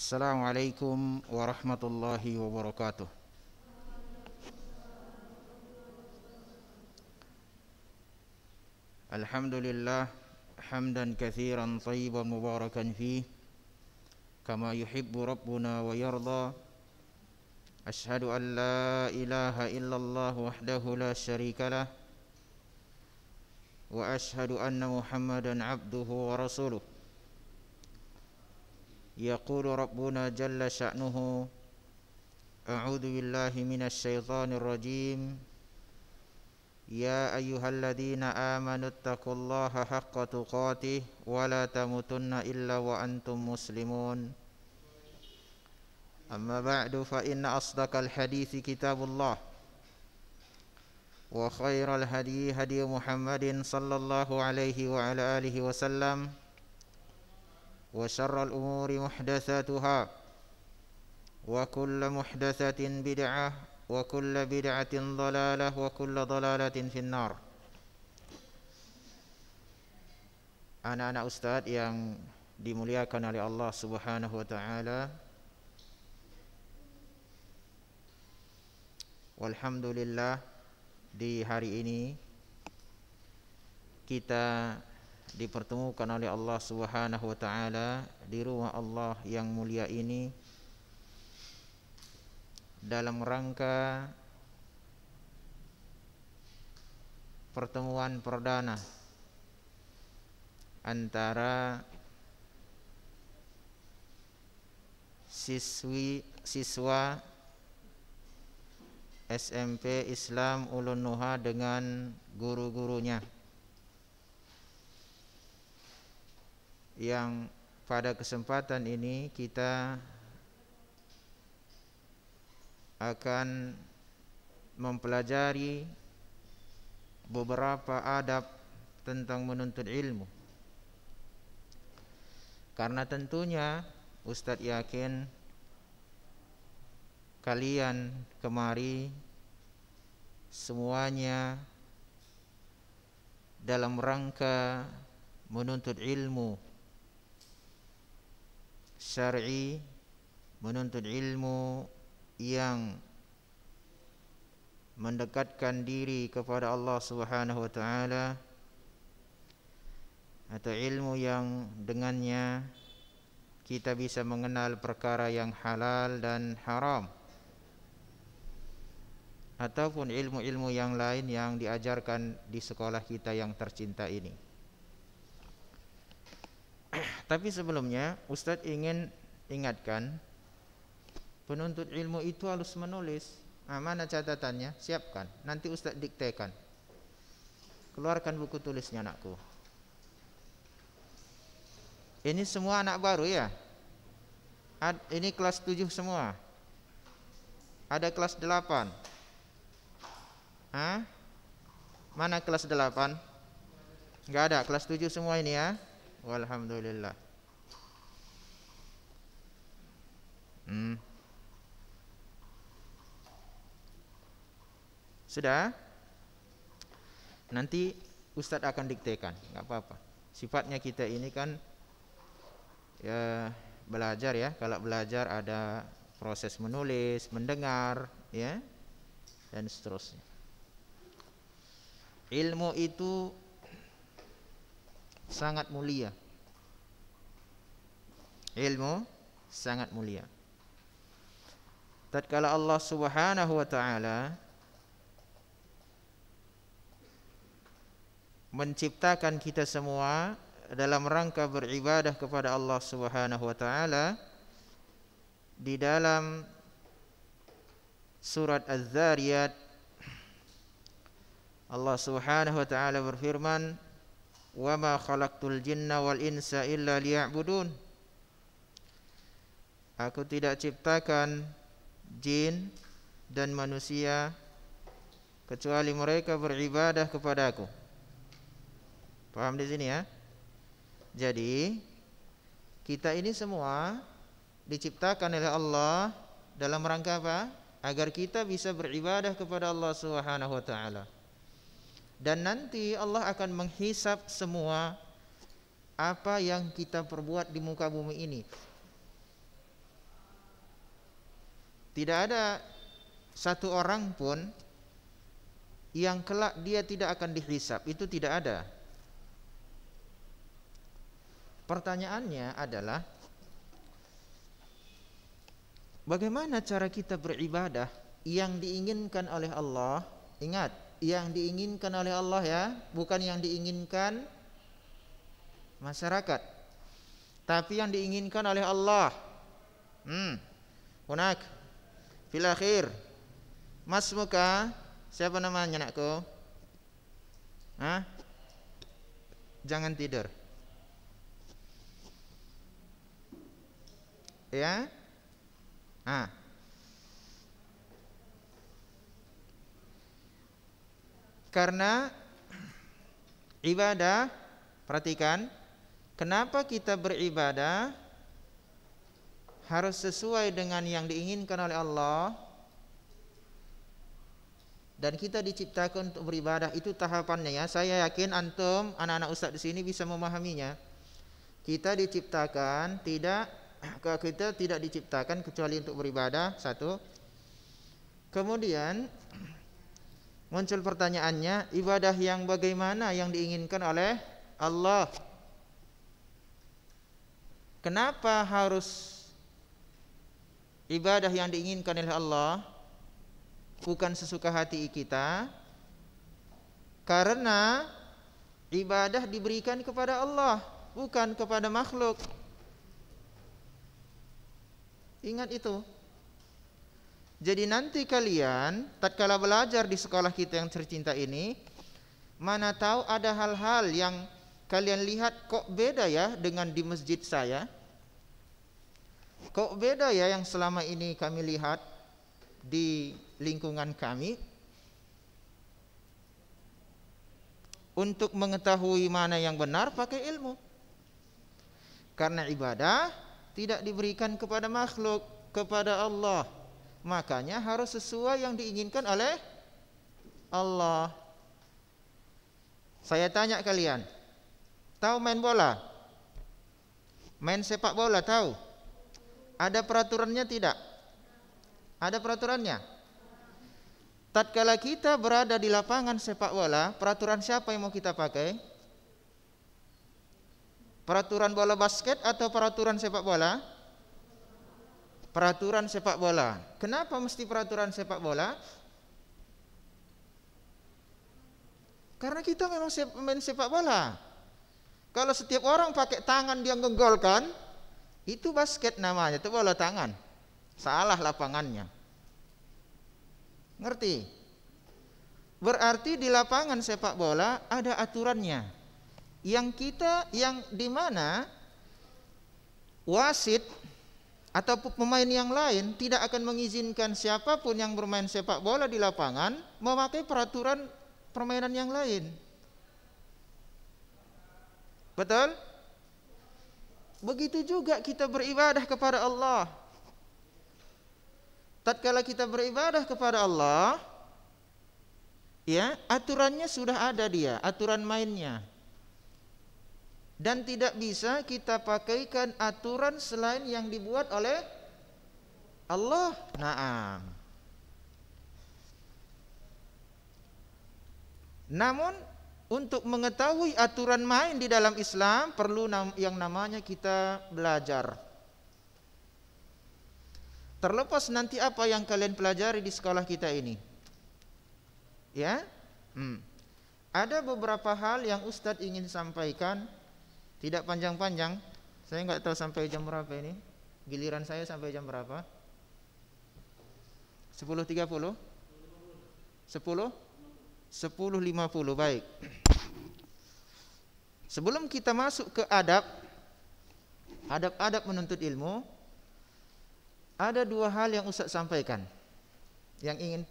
السلام عليكم ورحمة الله وبركاته الحمد لله حمدا كثيرا طيبا مباركا فيه كما يحب ربنا ويرضى أشهد أن لا إله إلا الله وحده لا شريك له وأشهد أن محمدا عبده ورسوله يقول ربنا جل شأنه أعوذ بالله من الشيطان الرجيم يا أيها الذين آمنوا اتقوا الله حق تقاته ولا تموتن إلا وأنتم مسلمون أما بعد فإن أصدق الحديث كتاب الله وخير الهدي هدي محمد صلى الله عليه وعلى آله وسلم وشر الأمور محدثاتها وكل محدثة بدعة وكل بدعة ضلالة وكل ضلالة في النار أنا أنا أستاذ yang dimuliakan oleh Allah Subhanahu wa taala. Walhamdulillah di hari ini kita dipertemukan oleh Allah Subhanahu wa taala di rumah Allah yang mulia ini dalam rangka pertemuan perdana antara siswi siswa SMP Islam Ulun Nuha dengan guru-gurunya. yang pada kesempatan ini kita akan mempelajari beberapa adab tentang menuntut ilmu. Karena tentunya Ustadz yakin kalian kemari semuanya dalam rangka menuntut ilmu syar'i menuntut ilmu yang mendekatkan diri kepada Allah Subhanahu wa taala atau ilmu yang dengannya kita bisa mengenal perkara yang halal dan haram ataupun ilmu-ilmu yang lain yang diajarkan di sekolah kita yang tercinta ini. Tapi sebelumnya Ustadz ingin ingatkan penuntut ilmu itu harus menulis. Nah, mana catatannya? Siapkan. Nanti Ustadz diktekan. Keluarkan buku tulisnya anakku. Ini semua anak baru ya? Ini kelas 7 semua. Ada kelas 8. Hah? Mana kelas 8? Gak ada, kelas 7 semua ini ya walhamdulillah hmm. sudah nanti Ustadz akan diktekan nggak apa-apa sifatnya kita ini kan ya, belajar ya kalau belajar ada proses menulis mendengar ya dan seterusnya ilmu itu sangat mulia. Ilmu sangat mulia. Tatkala Allah Subhanahu wa taala menciptakan kita semua dalam rangka beribadah kepada Allah Subhanahu wa taala di dalam surat Az-Zariyat Allah Subhanahu wa taala berfirman wa ma khalaqtul jinna wal insa illa liya'budun Aku tidak ciptakan jin dan manusia kecuali mereka beribadah kepadaku. Paham di sini ya? Jadi kita ini semua diciptakan oleh Allah dalam rangka apa? Agar kita bisa beribadah kepada Allah Subhanahu wa taala dan nanti Allah akan menghisap semua apa yang kita perbuat di muka bumi ini. Tidak ada satu orang pun yang kelak dia tidak akan dihisap, itu tidak ada. Pertanyaannya adalah bagaimana cara kita beribadah yang diinginkan oleh Allah? Ingat, yang diinginkan oleh Allah ya, bukan yang diinginkan masyarakat. Tapi yang diinginkan oleh Allah. Hmm. Hunak fil akhir. Mas muka siapa namanya anakku? Hah? Jangan tidur. Ya? Ah. Karena ibadah, perhatikan, kenapa kita beribadah harus sesuai dengan yang diinginkan oleh Allah dan kita diciptakan untuk beribadah itu tahapannya ya. Saya yakin antum anak-anak ustaz di sini bisa memahaminya. Kita diciptakan tidak kita tidak diciptakan kecuali untuk beribadah satu. Kemudian Muncul pertanyaannya, ibadah yang bagaimana yang diinginkan oleh Allah? Kenapa harus ibadah yang diinginkan oleh Allah bukan sesuka hati kita? Karena ibadah diberikan kepada Allah, bukan kepada makhluk. Ingat itu. Jadi nanti kalian tatkala belajar di sekolah kita yang tercinta ini, mana tahu ada hal-hal yang kalian lihat kok beda ya dengan di masjid saya? Kok beda ya yang selama ini kami lihat di lingkungan kami? Untuk mengetahui mana yang benar pakai ilmu. Karena ibadah tidak diberikan kepada makhluk, kepada Allah Makanya harus sesuai yang diinginkan oleh Allah. Saya tanya kalian, tahu main bola? Main sepak bola tahu? Ada peraturannya tidak? Ada peraturannya? Tatkala kita berada di lapangan sepak bola, peraturan siapa yang mau kita pakai? Peraturan bola basket atau peraturan sepak bola? peraturan sepak bola. Kenapa mesti peraturan sepak bola? Karena kita memang main sepak bola. Kalau setiap orang pakai tangan dia menggolkan, itu basket namanya, itu bola tangan. Salah lapangannya. Ngerti? Berarti di lapangan sepak bola ada aturannya. Yang kita yang di mana wasit atau pemain yang lain tidak akan mengizinkan siapapun yang bermain sepak bola di lapangan memakai peraturan permainan yang lain. Betul? Begitu juga kita beribadah kepada Allah. Tatkala kita beribadah kepada Allah, ya, aturannya sudah ada dia, aturan mainnya dan tidak bisa kita pakaikan aturan selain yang dibuat oleh Allah. Naam. Namun untuk mengetahui aturan main di dalam Islam perlu yang namanya kita belajar. Terlepas nanti apa yang kalian pelajari di sekolah kita ini. Ya? Hmm. Ada beberapa hal yang Ustadz ingin sampaikan tidak panjang-panjang. Saya nggak tahu sampai jam berapa ini. Giliran saya sampai jam berapa? 10.30? 10? 10.50 baik. Sebelum kita masuk ke adab adab-adab menuntut ilmu ada dua hal yang Ustaz sampaikan. Yang ingin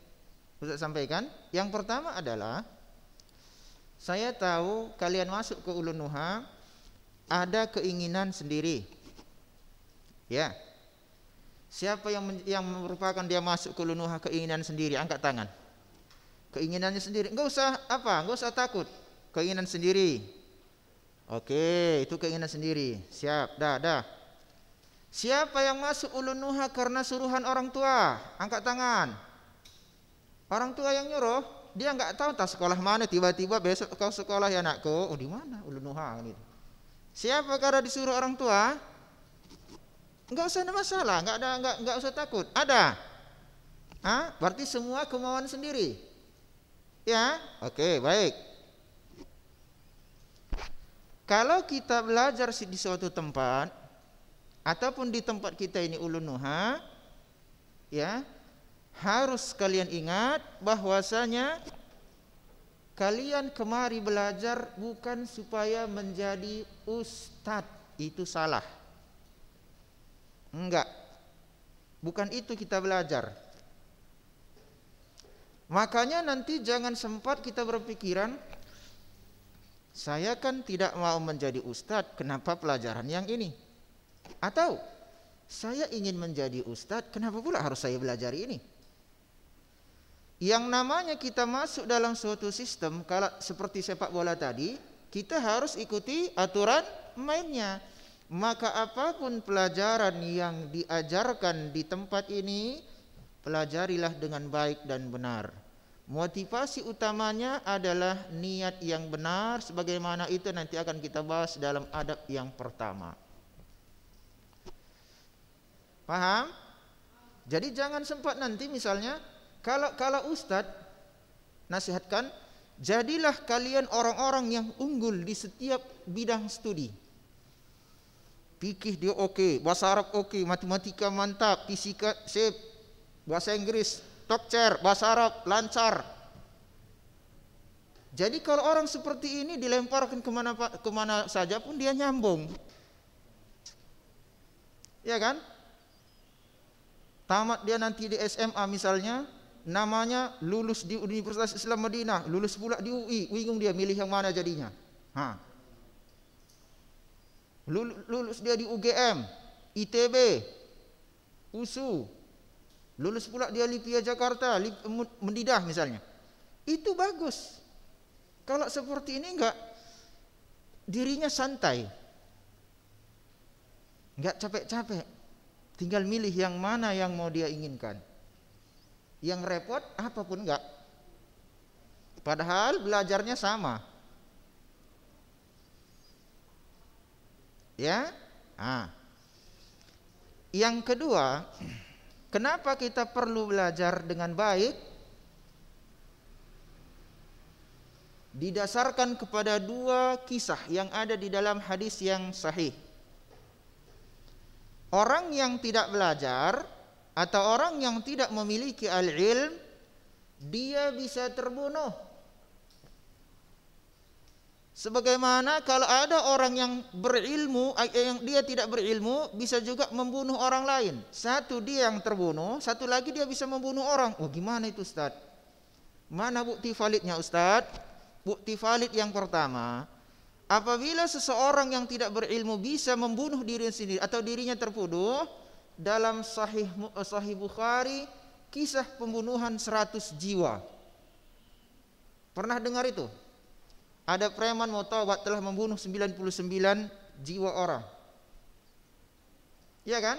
Ustaz sampaikan, yang pertama adalah saya tahu kalian masuk ke Ulun ada keinginan sendiri. Ya. Siapa yang yang merupakan dia masuk ke lunuha keinginan sendiri, angkat tangan. Keinginannya sendiri, enggak usah apa, enggak usah takut. Keinginan sendiri. Oke, itu keinginan sendiri. Siap, dah, dah. Siapa yang masuk ulunuha karena suruhan orang tua? Angkat tangan. Orang tua yang nyuruh, dia nggak tahu tak sekolah mana tiba-tiba besok kau sekolah ya anakku. Oh, di mana ulunuha gitu. Siapa karena disuruh orang tua? Enggak usah ada masalah, enggak ada enggak enggak usah takut. Ada. Ah, berarti semua kemauan sendiri. Ya, oke, okay, baik. Kalau kita belajar di suatu tempat ataupun di tempat kita ini ulunuha, ya, harus kalian ingat bahwasanya Kalian kemari belajar bukan supaya menjadi ustadz, itu salah. Enggak. Bukan itu kita belajar. Makanya nanti jangan sempat kita berpikiran saya kan tidak mau menjadi ustadz, kenapa pelajaran yang ini? Atau saya ingin menjadi ustadz, kenapa pula harus saya belajar ini? Yang namanya kita masuk dalam suatu sistem kalau seperti sepak bola tadi, kita harus ikuti aturan mainnya. Maka apapun pelajaran yang diajarkan di tempat ini, pelajarilah dengan baik dan benar. Motivasi utamanya adalah niat yang benar sebagaimana itu nanti akan kita bahas dalam adab yang pertama. Paham? Jadi jangan sempat nanti misalnya kalau kalau ustadz nasihatkan, jadilah kalian orang-orang yang unggul di setiap bidang studi. Fikih dia oke, bahasa Arab oke, matematika mantap, fisika sip, bahasa Inggris top chair, bahasa Arab lancar. Jadi kalau orang seperti ini dilemparkan kemana kemana saja pun dia nyambung. Ya kan? Tamat dia nanti di SMA misalnya, namanya lulus di Universitas Islam Madinah, lulus pula di UI, bingung dia milih yang mana jadinya. Ha. Lulus dia di UGM, ITB, USU. Lulus pula dia Lipia Jakarta, Mendidah misalnya. Itu bagus. Kalau seperti ini enggak dirinya santai. Enggak capek-capek. Tinggal milih yang mana yang mau dia inginkan. Yang repot apapun enggak. Padahal belajarnya sama. Ya? Ah. Yang kedua, kenapa kita perlu belajar dengan baik? Didasarkan kepada dua kisah yang ada di dalam hadis yang sahih. Orang yang tidak belajar atau orang yang tidak memiliki al-ilm dia bisa terbunuh sebagaimana kalau ada orang yang berilmu eh, eh, yang dia tidak berilmu bisa juga membunuh orang lain satu dia yang terbunuh satu lagi dia bisa membunuh orang oh gimana itu Ustaz mana bukti validnya Ustaz bukti valid yang pertama apabila seseorang yang tidak berilmu bisa membunuh diri sendiri atau dirinya terbunuh dalam sahih eh, sahih Bukhari kisah pembunuhan 100 jiwa. Pernah dengar itu? Ada preman mau taubat telah membunuh 99 jiwa orang. Iya kan?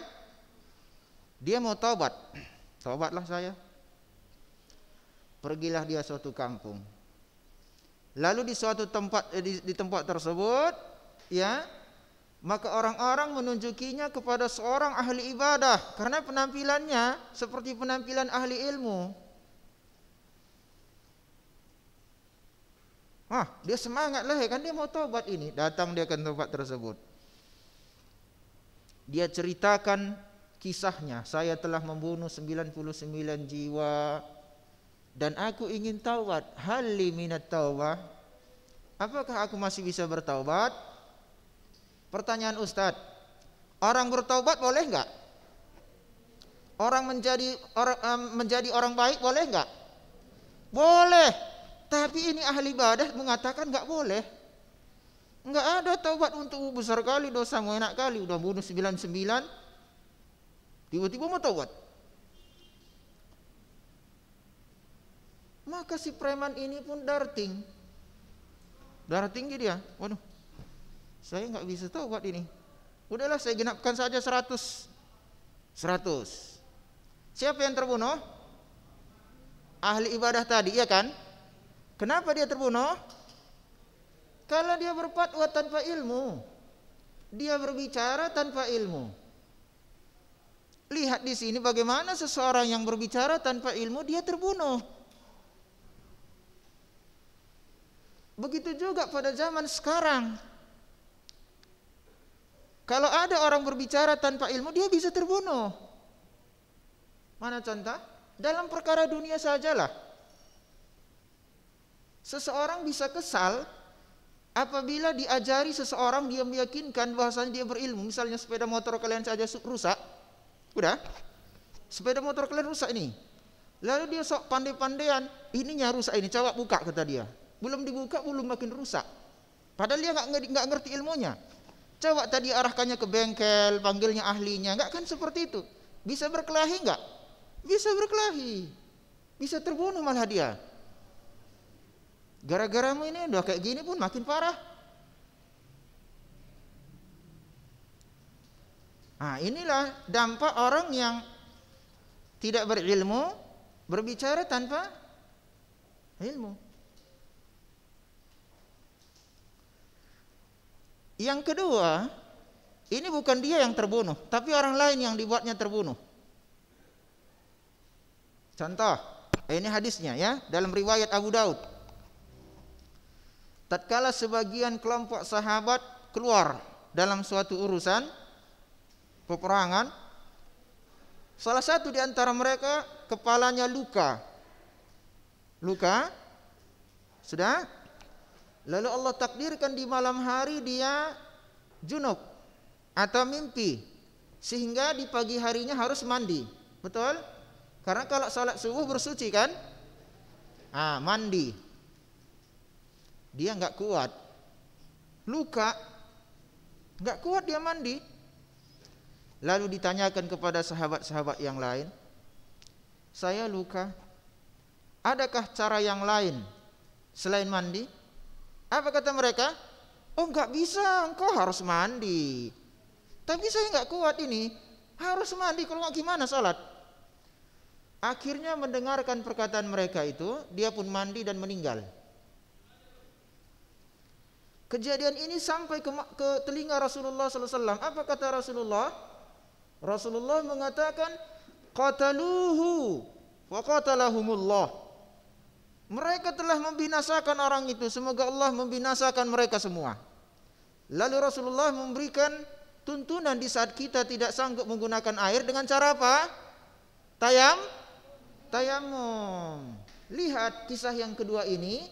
Dia mau taubat. Taubatlah saya. Pergilah dia suatu kampung. Lalu di suatu tempat eh, di, di tempat tersebut, ya, maka orang-orang menunjukinya kepada seorang ahli ibadah karena penampilannya seperti penampilan ahli ilmu. Wah, dia semangat lah kan dia mau tobat ini. Datang dia ke tempat tersebut. Dia ceritakan kisahnya. Saya telah membunuh 99 jiwa dan aku ingin taubat. Hal minat taubah. Apakah aku masih bisa bertaubat? Pertanyaan Ustadz, orang bertobat boleh nggak? Orang menjadi orang menjadi orang baik boleh nggak? Boleh, tapi ini ahli ibadah mengatakan nggak boleh. Nggak ada taubat untuk besar kali dosamu enak kali udah bunuh 99 tiba-tiba mau taubat. Maka si preman ini pun darting. Darting dia. Waduh, saya nggak bisa tahu buat ini. Udahlah saya genapkan saja 100. 100. Siapa yang terbunuh? Ahli ibadah tadi, ya kan? Kenapa dia terbunuh? Kalau dia berfatwa tanpa ilmu. Dia berbicara tanpa ilmu. Lihat di sini bagaimana seseorang yang berbicara tanpa ilmu dia terbunuh. Begitu juga pada zaman sekarang. Kalau ada orang berbicara tanpa ilmu, dia bisa terbunuh. Mana contoh? Dalam perkara dunia sajalah. Seseorang bisa kesal apabila diajari seseorang dia meyakinkan bahwasanya dia berilmu. Misalnya sepeda motor kalian saja rusak. Udah? Sepeda motor kalian rusak ini. Lalu dia sok pandai-pandaian, ininya rusak ini, coba buka kata dia. Belum dibuka, belum makin rusak. Padahal dia nggak ngerti ilmunya. Coba tadi arahkannya ke bengkel, panggilnya ahlinya, enggak kan seperti itu. Bisa berkelahi enggak? Bisa berkelahi. Bisa terbunuh malah dia. Gara-garamu ini udah kayak gini pun makin parah. Nah, inilah dampak orang yang tidak berilmu berbicara tanpa ilmu. Yang kedua, ini bukan dia yang terbunuh, tapi orang lain yang dibuatnya terbunuh. Contoh, eh, ini hadisnya ya, dalam riwayat Abu Daud. Tatkala sebagian kelompok sahabat keluar dalam suatu urusan peperangan, salah satu di antara mereka kepalanya luka. Luka sudah Lalu Allah takdirkan di malam hari dia junub atau mimpi sehingga di pagi harinya harus mandi. Betul? Karena kalau salat subuh bersuci kan? Ah, mandi. Dia nggak kuat. Luka nggak kuat dia mandi. Lalu ditanyakan kepada sahabat-sahabat yang lain, "Saya luka. Adakah cara yang lain selain mandi?" Apa kata mereka? Oh nggak bisa, engkau harus mandi. Tapi saya nggak kuat ini, harus mandi. Kalau nggak gimana salat? Akhirnya mendengarkan perkataan mereka itu, dia pun mandi dan meninggal. Kejadian ini sampai ke, ke telinga Rasulullah SAW. Apa kata Rasulullah? Rasulullah mengatakan, "Qataluhu wa qatalahumullah." Mereka telah membinasakan orang itu. Semoga Allah membinasakan mereka semua. Lalu Rasulullah memberikan tuntunan di saat kita tidak sanggup menggunakan air dengan cara apa? Tayam, tayamum. Lihat kisah yang kedua ini.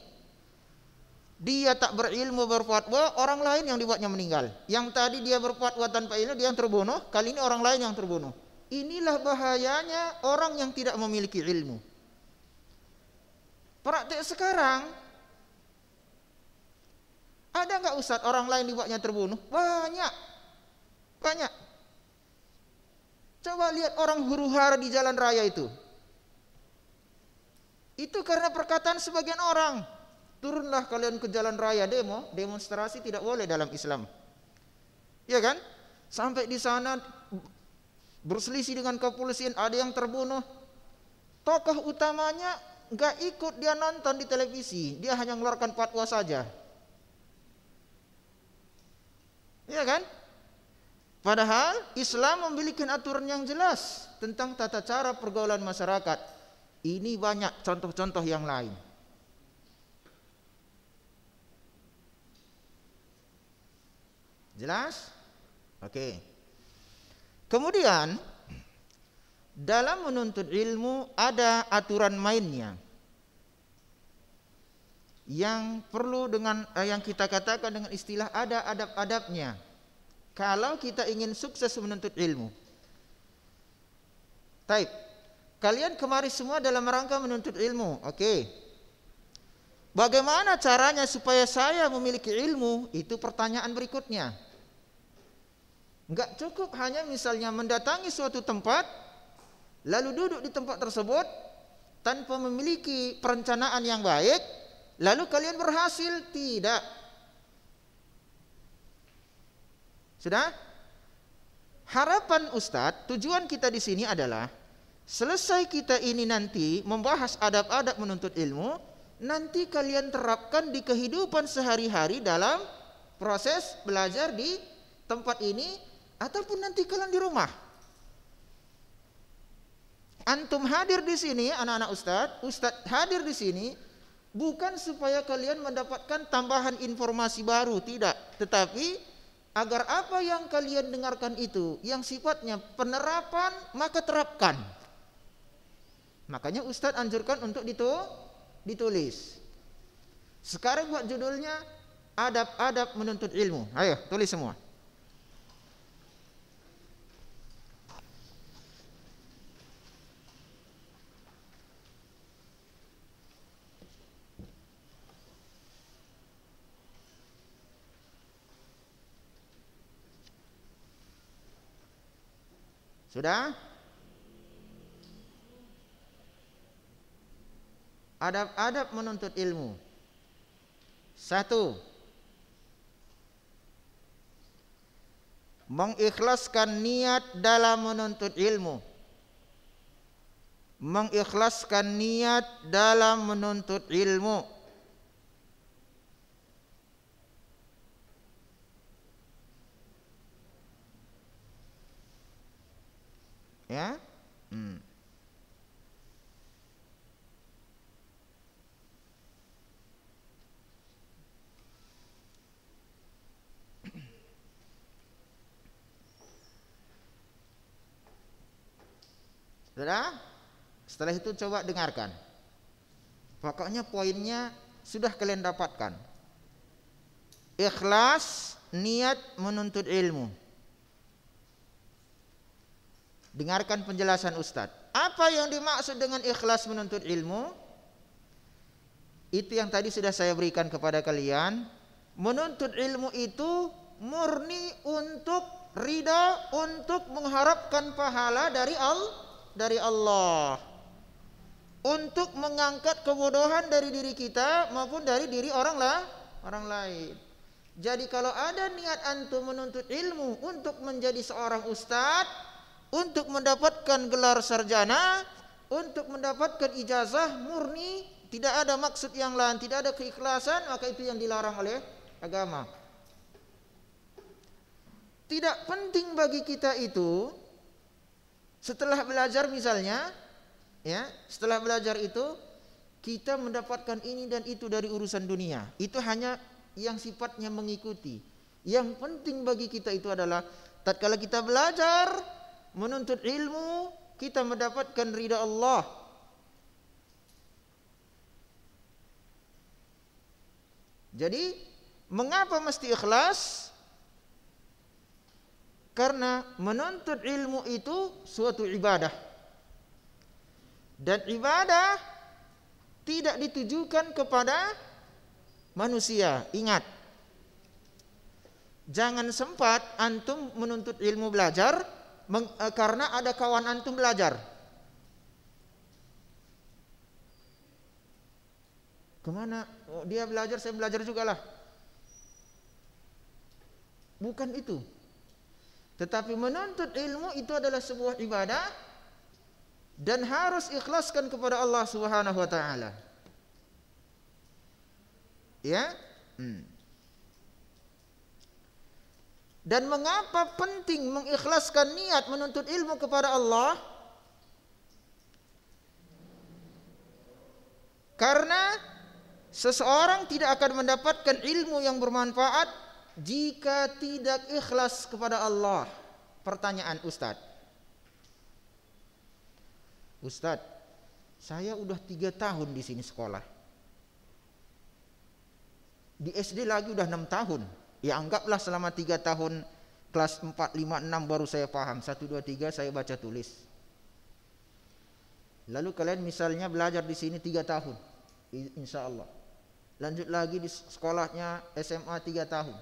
Dia tak berilmu berfatwa, orang lain yang dibuatnya meninggal. Yang tadi dia berfatwa tanpa ilmu, dia yang terbunuh. Kali ini orang lain yang terbunuh. Inilah bahayanya orang yang tidak memiliki ilmu. Praktek sekarang ada nggak Ustadz orang lain dibuatnya terbunuh? Banyak, banyak. Coba lihat orang huru hara di jalan raya itu. Itu karena perkataan sebagian orang. Turunlah kalian ke jalan raya demo, demonstrasi tidak boleh dalam Islam. Ya kan? Sampai di sana berselisih dengan kepolisian, ada yang terbunuh. Tokoh utamanya nggak ikut dia nonton di televisi, dia hanya mengeluarkan fatwa saja. Iya kan? Padahal Islam memiliki aturan yang jelas tentang tata cara pergaulan masyarakat. Ini banyak contoh-contoh yang lain. Jelas? Oke. Kemudian dalam menuntut ilmu ada aturan mainnya yang perlu dengan eh, yang kita katakan dengan istilah ada adab-adabnya kalau kita ingin sukses menuntut ilmu Taib kalian kemari semua dalam rangka menuntut ilmu oke okay. Bagaimana caranya supaya saya memiliki ilmu? Itu pertanyaan berikutnya. Enggak cukup hanya misalnya mendatangi suatu tempat lalu duduk di tempat tersebut tanpa memiliki perencanaan yang baik, lalu kalian berhasil? Tidak. Sudah? Harapan Ustadz, tujuan kita di sini adalah selesai kita ini nanti membahas adab-adab menuntut ilmu, nanti kalian terapkan di kehidupan sehari-hari dalam proses belajar di tempat ini ataupun nanti kalian di rumah antum hadir di sini anak-anak ustaz, ustaz hadir di sini bukan supaya kalian mendapatkan tambahan informasi baru, tidak, tetapi agar apa yang kalian dengarkan itu yang sifatnya penerapan maka terapkan. Makanya ustaz anjurkan untuk itu ditulis. Sekarang buat judulnya adab-adab menuntut ilmu. Ayo, tulis semua. Sudah? Adab-adab menuntut ilmu. Satu. Mengikhlaskan niat dalam menuntut ilmu. Mengikhlaskan niat dalam menuntut ilmu. ya hmm. Sudah? Setelah itu coba dengarkan. Pokoknya poinnya sudah kalian dapatkan. Ikhlas niat menuntut ilmu. Dengarkan penjelasan Ustadz. Apa yang dimaksud dengan ikhlas menuntut ilmu? Itu yang tadi sudah saya berikan kepada kalian. Menuntut ilmu itu murni untuk ridha, untuk mengharapkan pahala dari al dari Allah. Untuk mengangkat kebodohan dari diri kita maupun dari diri orang lah, orang lain. Jadi kalau ada niat antum menuntut ilmu untuk menjadi seorang ustadz, untuk mendapatkan gelar sarjana, untuk mendapatkan ijazah murni, tidak ada maksud yang lain, tidak ada keikhlasan, maka itu yang dilarang oleh agama. Tidak penting bagi kita itu setelah belajar misalnya, ya, setelah belajar itu kita mendapatkan ini dan itu dari urusan dunia. Itu hanya yang sifatnya mengikuti. Yang penting bagi kita itu adalah tatkala kita belajar menuntut ilmu kita mendapatkan ridha Allah. Jadi, mengapa mesti ikhlas? Karena menuntut ilmu itu suatu ibadah. Dan ibadah tidak ditujukan kepada manusia. Ingat, jangan sempat antum menuntut ilmu belajar Meng, eh, karena ada kawan antum belajar. Kemana? Oh, dia belajar, saya belajar juga lah. Bukan itu. Tetapi menuntut ilmu itu adalah sebuah ibadah dan harus ikhlaskan kepada Allah Subhanahu wa taala. Ya? Hmm. Dan mengapa penting mengikhlaskan niat menuntut ilmu kepada Allah? Karena seseorang tidak akan mendapatkan ilmu yang bermanfaat jika tidak ikhlas kepada Allah. Pertanyaan Ustadz. Ustadz, saya udah tiga tahun di sini sekolah. Di SD lagi udah enam tahun Ya anggaplah selama 3 tahun kelas 4, 5, 6 baru saya paham. 1, 2, 3 saya baca tulis. Lalu kalian misalnya belajar di sini 3 tahun. Insya Allah. Lanjut lagi di sekolahnya SMA 3 tahun.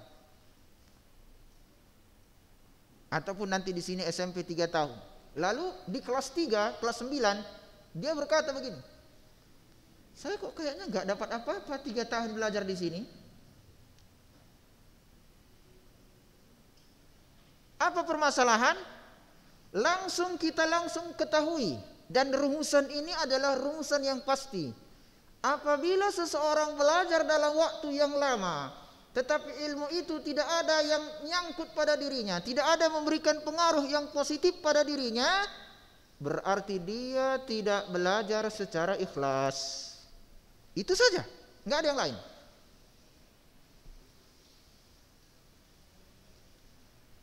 Ataupun nanti di sini SMP 3 tahun. Lalu di kelas 3, kelas 9, dia berkata begini. Saya kok kayaknya nggak dapat apa-apa 3 tahun belajar di sini apa permasalahan? Langsung kita langsung ketahui dan rumusan ini adalah rumusan yang pasti. Apabila seseorang belajar dalam waktu yang lama, tetapi ilmu itu tidak ada yang nyangkut pada dirinya, tidak ada memberikan pengaruh yang positif pada dirinya, berarti dia tidak belajar secara ikhlas. Itu saja, nggak ada yang lain.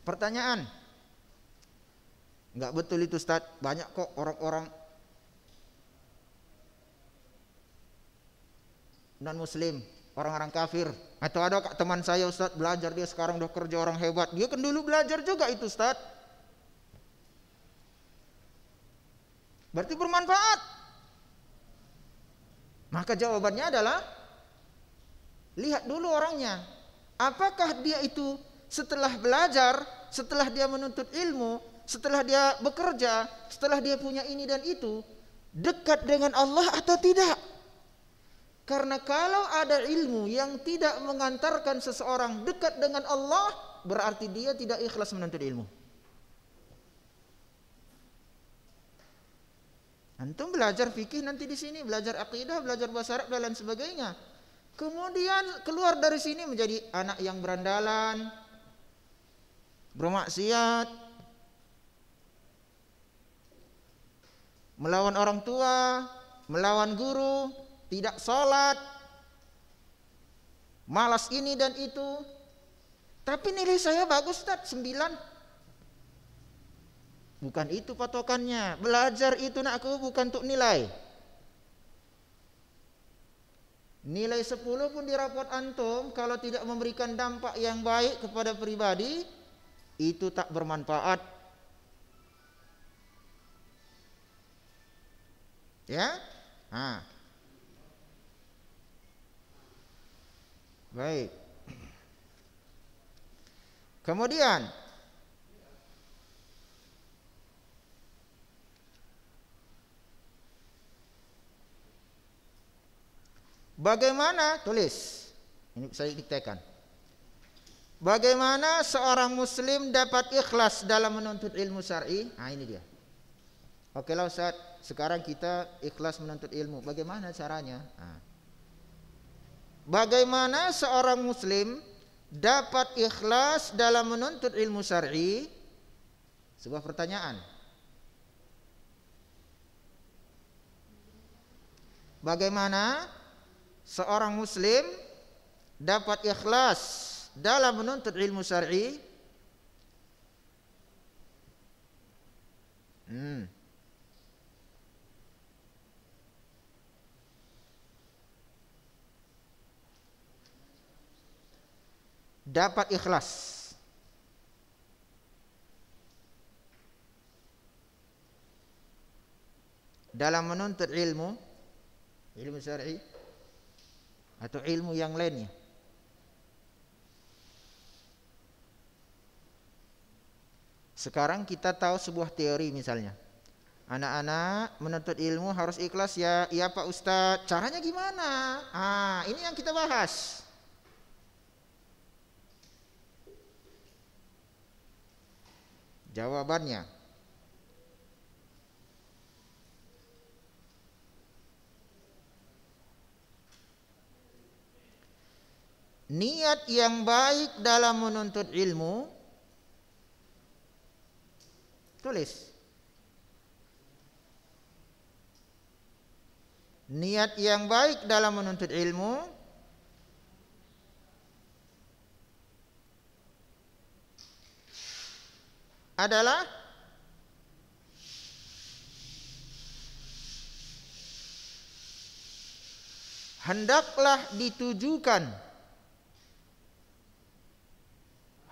Pertanyaan. Enggak betul itu Ustaz, banyak kok orang-orang non muslim, orang-orang kafir. Atau ada kak teman saya Ustaz belajar dia sekarang udah kerja orang hebat. Dia kan dulu belajar juga itu Ustaz. Berarti bermanfaat. Maka jawabannya adalah lihat dulu orangnya. Apakah dia itu setelah belajar, setelah dia menuntut ilmu, setelah dia bekerja, setelah dia punya ini dan itu, dekat dengan Allah atau tidak? Karena kalau ada ilmu yang tidak mengantarkan seseorang dekat dengan Allah, berarti dia tidak ikhlas menuntut ilmu. Antum belajar fikih nanti di sini, belajar akidah, belajar bahasa Arab dan lain sebagainya. Kemudian keluar dari sini menjadi anak yang berandalan, bermaksiat, melawan orang tua, melawan guru, tidak sholat, malas ini dan itu. Tapi nilai saya bagus, Ustaz, 9. Bukan itu patokannya. Belajar itu nak aku bukan untuk nilai. Nilai 10 pun di rapot antum kalau tidak memberikan dampak yang baik kepada pribadi, itu tak bermanfaat. Ya? Nah. Baik. Kemudian Bagaimana tulis? Ini saya diktekan. Bagaimana seorang muslim dapat ikhlas dalam menuntut ilmu syar'i? Nah, ini dia. Oke lah Ustaz, sekarang kita ikhlas menuntut ilmu. Bagaimana caranya? Nah. Bagaimana seorang muslim dapat ikhlas dalam menuntut ilmu syar'i? Sebuah pertanyaan. Bagaimana seorang muslim dapat ikhlas dalam menuntut ilmu syar'i hmm, dapat ikhlas dalam menuntut ilmu ilmu syar'i atau ilmu yang lainnya Sekarang kita tahu sebuah teori misalnya. Anak-anak menuntut ilmu harus ikhlas ya. Iya Pak Ustadz. Caranya gimana? Ah, ini yang kita bahas. Jawabannya. Niat yang baik dalam menuntut ilmu Tulis. Niat yang baik dalam menuntut ilmu adalah hendaklah ditujukan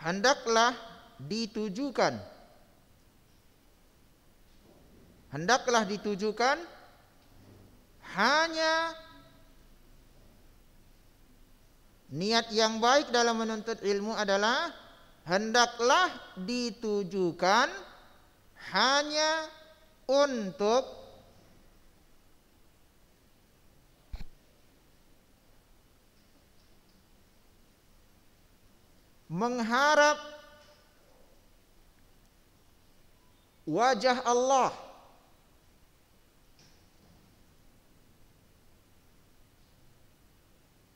hendaklah ditujukan hendaklah ditujukan hanya niat yang baik dalam menuntut ilmu adalah hendaklah ditujukan hanya untuk mengharap wajah Allah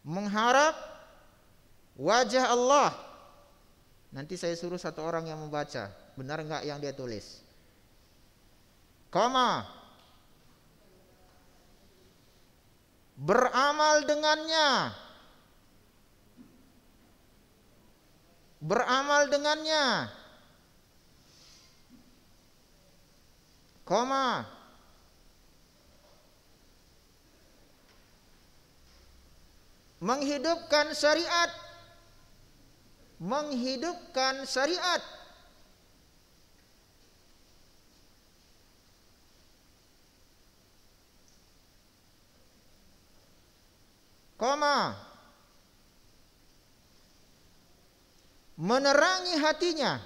mengharap wajah Allah. Nanti saya suruh satu orang yang membaca, benar enggak yang dia tulis? Koma. Beramal dengannya. Beramal dengannya. Koma. menghidupkan syariat menghidupkan syariat koma menerangi hatinya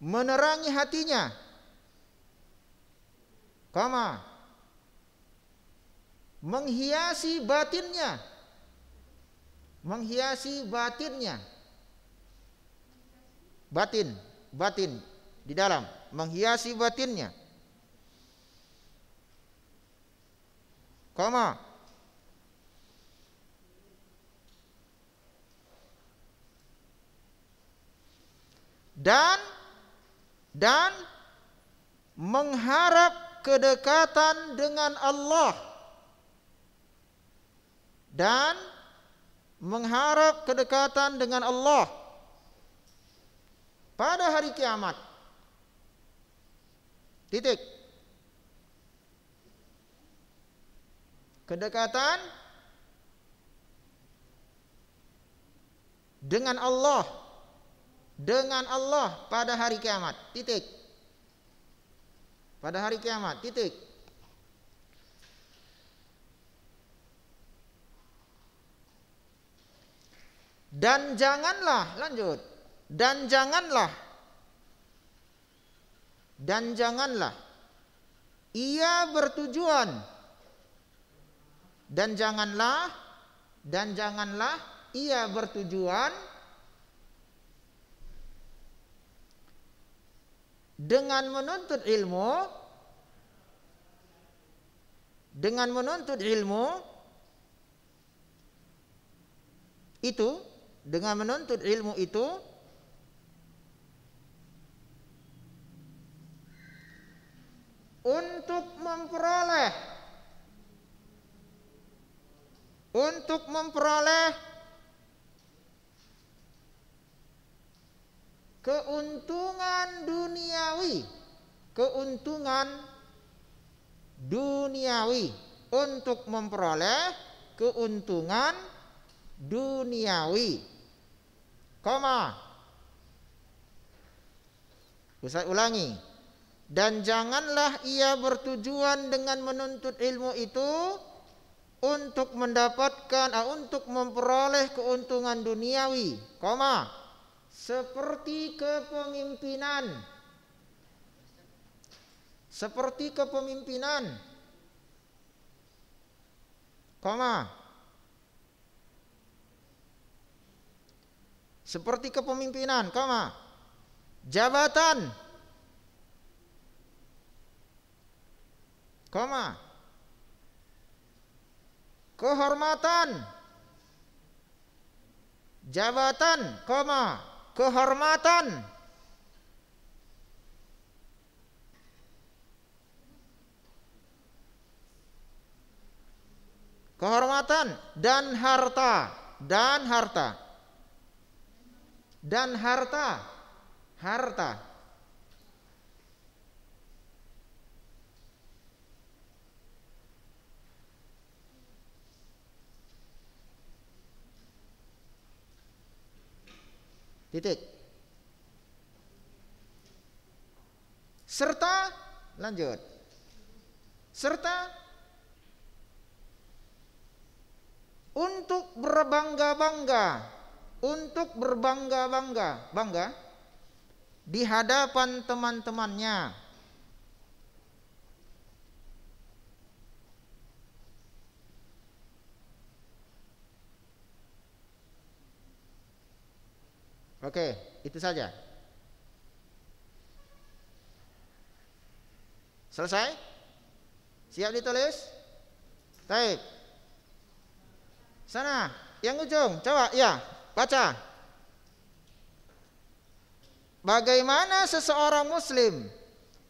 menerangi hatinya koma menghiasi batinnya menghiasi batinnya batin batin di dalam menghiasi batinnya koma dan dan mengharap kedekatan dengan Allah dan mengharap kedekatan dengan Allah pada hari kiamat. Titik. Kedekatan dengan Allah dengan Allah pada hari kiamat. Titik. Pada hari kiamat. Titik. Dan janganlah, lanjut. Dan janganlah. Dan janganlah. Ia bertujuan. Dan janganlah. Dan janganlah. Ia bertujuan. Dengan menuntut ilmu. Dengan menuntut ilmu. Itu dengan menuntut ilmu itu untuk memperoleh untuk memperoleh keuntungan duniawi keuntungan duniawi untuk memperoleh keuntungan duniawi koma. Saya ulangi. Dan janganlah ia bertujuan dengan menuntut ilmu itu untuk mendapatkan ah, untuk memperoleh keuntungan duniawi, koma. Seperti kepemimpinan. Seperti kepemimpinan. Koma. seperti kepemimpinan, koma, jabatan, koma, kehormatan, jabatan, koma kehormatan. Kehormatan dan harta dan harta dan harta. Harta. Titik. Serta lanjut. Serta untuk berbangga-bangga untuk berbangga-bangga, bangga di hadapan teman-temannya. Oke, itu saja. Selesai? Siap ditulis? Baik. Sana, yang ujung, coba ya. Baca. Bagaimana seseorang muslim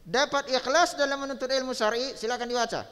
dapat ikhlas dalam menuntut ilmu syar'i? Silakan dibaca.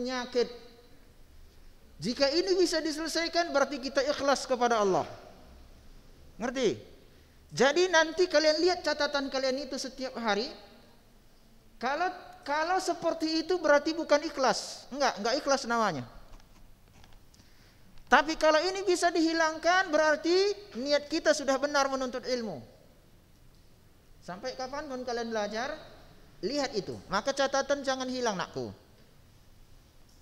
penyakit. Jika ini bisa diselesaikan berarti kita ikhlas kepada Allah. Ngerti? Jadi nanti kalian lihat catatan kalian itu setiap hari. Kalau kalau seperti itu berarti bukan ikhlas. Enggak, enggak ikhlas namanya. Tapi kalau ini bisa dihilangkan berarti niat kita sudah benar menuntut ilmu. Sampai kapan pun kalian belajar, lihat itu. Maka catatan jangan hilang nakku.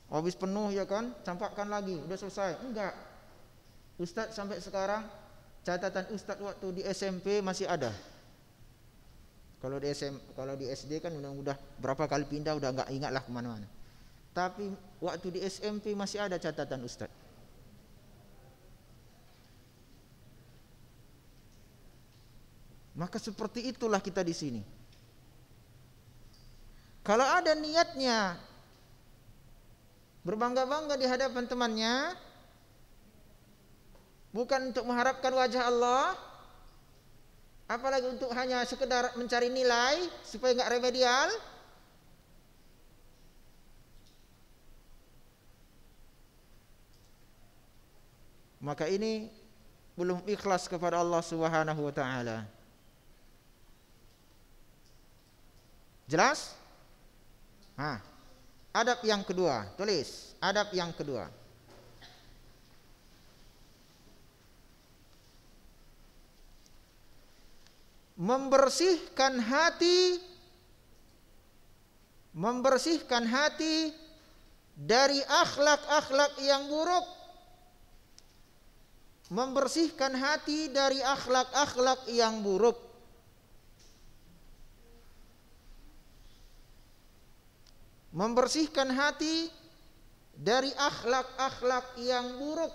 Habis penuh ya kan, campakkan lagi, udah selesai. Enggak. Ustadz sampai sekarang catatan Ustadz waktu di SMP masih ada. Kalau di SM, kalau di SD kan udah, udah berapa kali pindah udah nggak ingat lah kemana-mana. Tapi waktu di SMP masih ada catatan Ustadz. Maka seperti itulah kita di sini. Kalau ada niatnya, berbangga-bangga di hadapan temannya bukan untuk mengharapkan wajah Allah apalagi untuk hanya sekedar mencari nilai supaya nggak remedial maka ini belum ikhlas kepada Allah Subhanahu wa taala jelas ah Adab yang kedua, tulis. Adab yang kedua. Membersihkan hati membersihkan hati dari akhlak-akhlak yang buruk membersihkan hati dari akhlak-akhlak yang buruk membersihkan hati dari akhlak-akhlak yang buruk.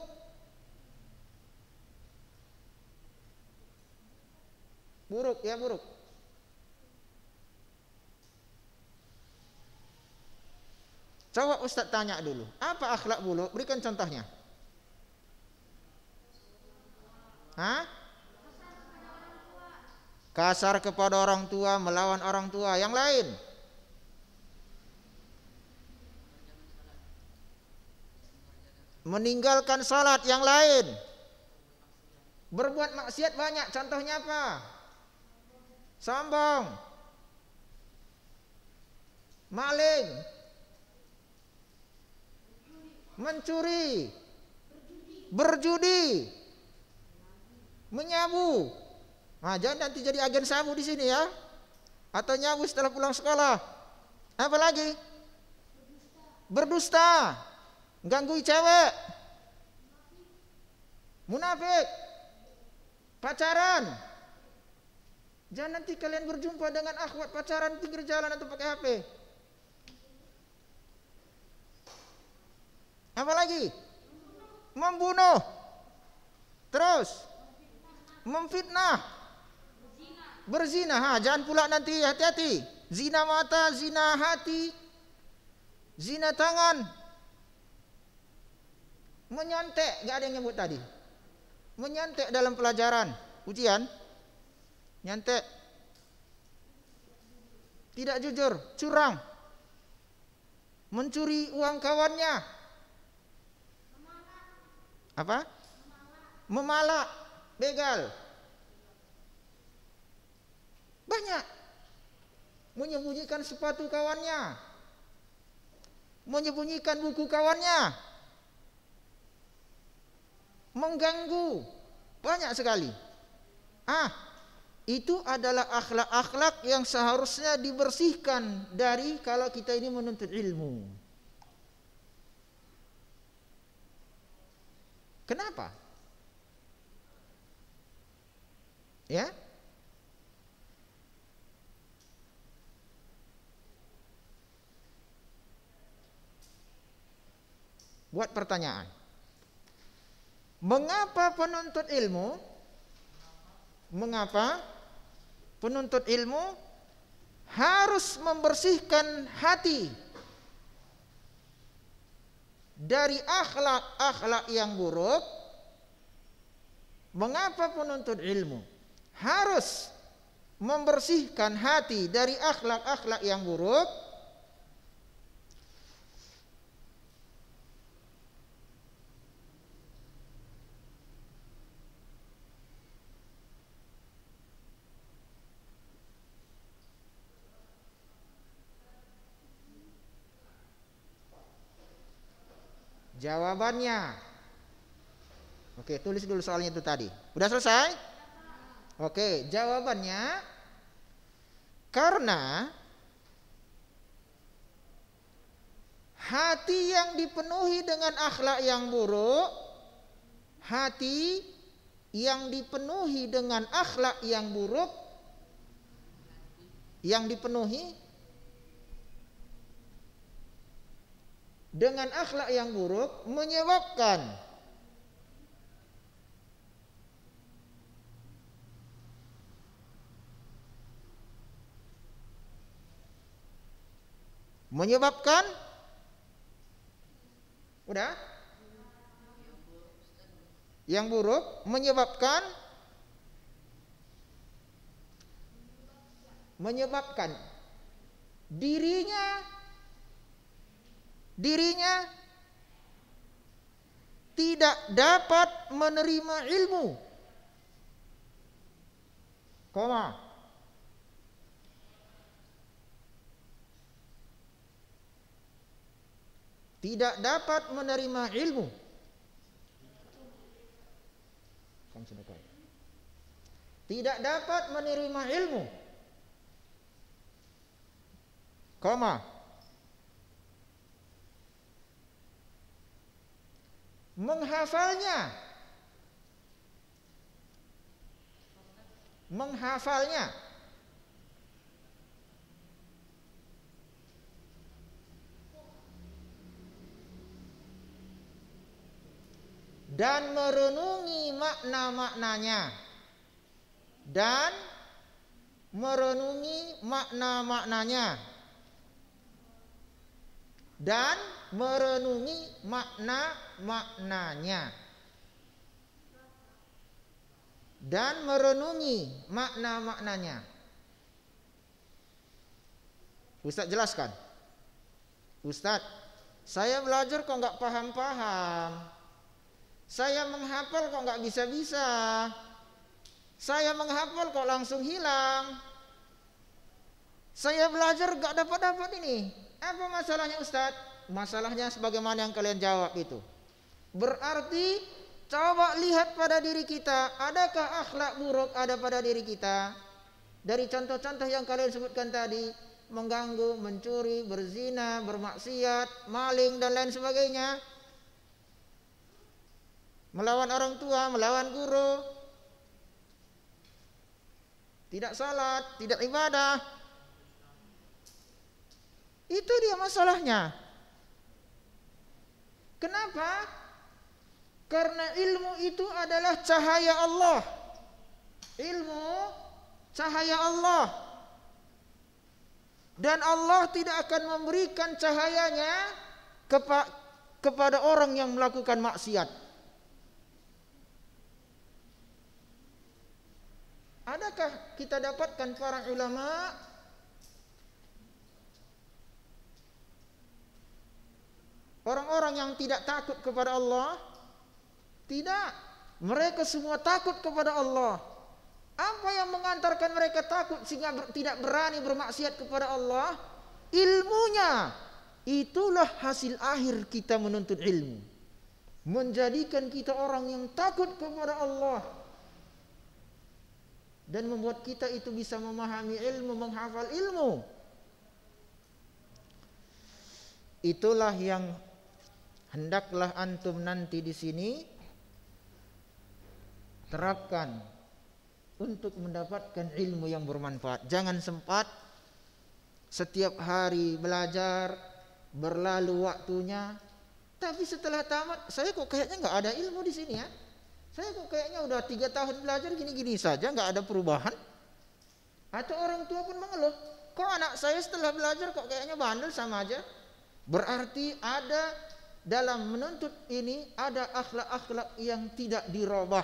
Buruk ya buruk. Coba Ustadz tanya dulu, apa akhlak buruk? Berikan contohnya. Hah? Kasar kepada orang tua, melawan orang tua. Yang lain? meninggalkan salat yang lain, berbuat maksiat banyak. Contohnya apa? Sombong, maling, mencuri, berjudi, menyabu. Nah, jangan nanti jadi agen sabu di sini ya. Atau nyabu setelah pulang sekolah. Apalagi? Berdusta. Berdusta Ganggu cewek. Munafik. Pacaran. Jangan nanti kalian berjumpa dengan akhwat pacaran pinggir jalan atau pakai HP. Apalagi Membunuh. Terus memfitnah. Berzina. Ha, jangan pula nanti hati-hati. Zina mata, zina hati, zina tangan, Menyontek, nggak ada yang nyebut tadi. Menyontek dalam pelajaran, ujian. Nyantek. Tidak jujur, curang. Mencuri uang kawannya. Apa? Memalak, begal. Banyak. Menyembunyikan sepatu kawannya. Menyembunyikan buku kawannya mengganggu banyak sekali. Ah, itu adalah akhlak-akhlak yang seharusnya dibersihkan dari kalau kita ini menuntut ilmu. Kenapa? Ya? Buat pertanyaan. Mengapa penuntut ilmu? Mengapa penuntut ilmu harus membersihkan hati dari akhlak-akhlak yang buruk? Mengapa penuntut ilmu harus membersihkan hati dari akhlak-akhlak yang buruk? jawabannya. Oke, tulis dulu soalnya itu tadi. Udah selesai? Oke, jawabannya karena hati yang dipenuhi dengan akhlak yang buruk, hati yang dipenuhi dengan akhlak yang buruk yang dipenuhi dengan akhlak yang buruk menyebabkan menyebabkan udah yang buruk menyebabkan menyebabkan dirinya dirinya tidak dapat menerima ilmu. Koma. Tidak dapat menerima ilmu. Tidak dapat menerima ilmu. Koma. menghafalnya. Menghafalnya. Dan merenungi makna-maknanya. Dan merenungi makna-maknanya dan merenungi makna-maknanya dan merenungi makna-maknanya. Ustaz jelaskan. Ustaz, saya belajar kok nggak paham-paham. Saya menghafal kok nggak bisa-bisa. Saya menghafal kok langsung hilang. Saya belajar nggak dapat-dapat ini. Apa masalahnya Ustadz? Masalahnya sebagaimana yang kalian jawab itu. Berarti coba lihat pada diri kita, adakah akhlak buruk ada pada diri kita? Dari contoh-contoh yang kalian sebutkan tadi, mengganggu, mencuri, berzina, bermaksiat, maling dan lain sebagainya. Melawan orang tua, melawan guru. Tidak salat, tidak ibadah. Itu dia masalahnya. Kenapa? Karena ilmu itu adalah cahaya Allah. Ilmu cahaya Allah. Dan Allah tidak akan memberikan cahayanya kepa kepada orang yang melakukan maksiat. Adakah kita dapatkan para ulama Orang-orang yang tidak takut kepada Allah tidak mereka semua takut kepada Allah. Apa yang mengantarkan mereka takut sehingga ber, tidak berani bermaksiat kepada Allah? Ilmunya. Itulah hasil akhir kita menuntut ilmu. Menjadikan kita orang yang takut kepada Allah dan membuat kita itu bisa memahami ilmu, menghafal ilmu. Itulah yang hendaklah antum nanti di sini terapkan untuk mendapatkan ilmu yang bermanfaat. Jangan sempat setiap hari belajar berlalu waktunya, tapi setelah tamat saya kok kayaknya nggak ada ilmu di sini ya. Saya kok kayaknya udah tiga tahun belajar gini-gini saja nggak ada perubahan. Atau orang tua pun mengeluh, kok anak saya setelah belajar kok kayaknya bandel sama aja. Berarti ada dalam menuntut ini ada akhlak-akhlak yang tidak dirobah.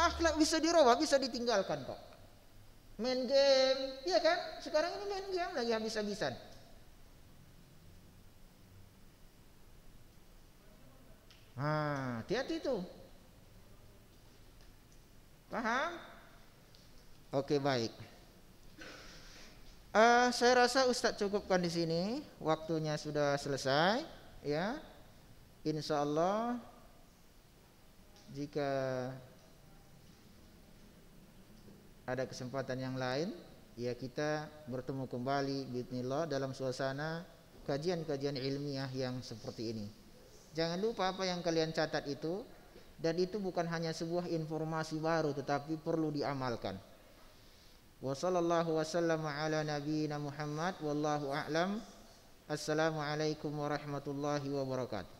Akhlak bisa dirobah, bisa ditinggalkan kok. Main game, iya kan? Sekarang ini main game lagi habis-habisan. Nah, ah, hati-hati itu. Paham? Oke, baik. Uh, saya rasa Ustadz cukupkan di sini. Waktunya sudah selesai, ya. Insya Allah jika ada kesempatan yang lain ya kita bertemu kembali bismillah dalam suasana kajian-kajian ilmiah yang seperti ini. Jangan lupa apa yang kalian catat itu dan itu bukan hanya sebuah informasi baru tetapi perlu diamalkan. Wassalamualaikum warahmatullahi wabarakatuh.